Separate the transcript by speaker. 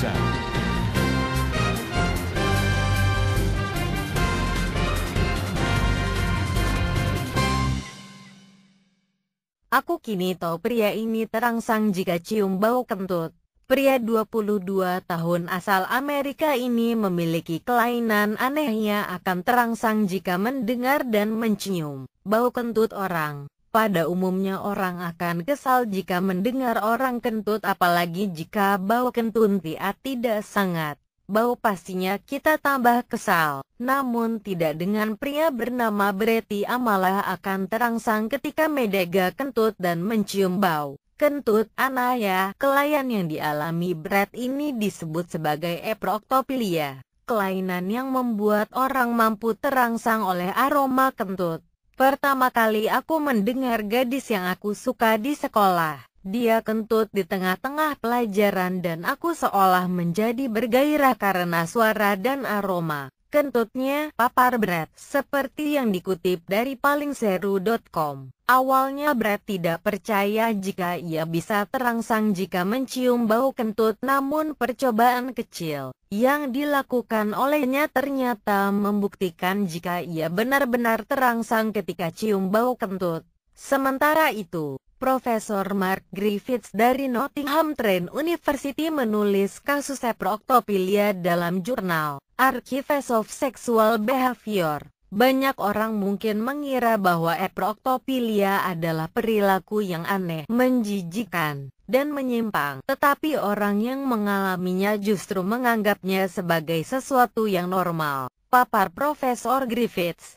Speaker 1: Bangsa.
Speaker 2: Aku kini tahu pria ini terangsang jika cium bau kentut. Pria 22 tahun asal Amerika ini memiliki kelainan anehnya akan terangsang jika mendengar dan mencium bau kentut orang. Pada umumnya orang akan kesal jika mendengar orang kentut apalagi jika bau kentut dia tidak sangat. Bau pastinya kita tambah kesal. Namun tidak dengan pria bernama Breti Amalah akan terangsang ketika Medega kentut dan mencium bau. Kentut anaya, kelayan yang dialami Brett ini disebut sebagai eproktopilia. Kelainan yang membuat orang mampu terangsang oleh aroma kentut. Pertama kali aku mendengar gadis yang aku suka di sekolah. Dia kentut di tengah-tengah pelajaran dan aku seolah menjadi bergairah karena suara dan aroma. Kentutnya papar Brad, seperti yang dikutip dari palingseru.com. Awalnya Brad tidak percaya jika ia bisa terangsang jika mencium bau kentut namun percobaan kecil yang dilakukan olehnya ternyata membuktikan jika ia benar-benar terangsang ketika cium bau kentut. Sementara itu, Profesor Mark Griffiths dari Nottingham Trent University menulis kasus seproktopilia dalam jurnal Archives of Sexual Behavior Banyak orang mungkin mengira bahwa eproktopilia adalah perilaku yang aneh, menjijikan, dan menyimpang. Tetapi orang yang mengalaminya justru menganggapnya sebagai sesuatu yang normal. Papar Profesor Griffiths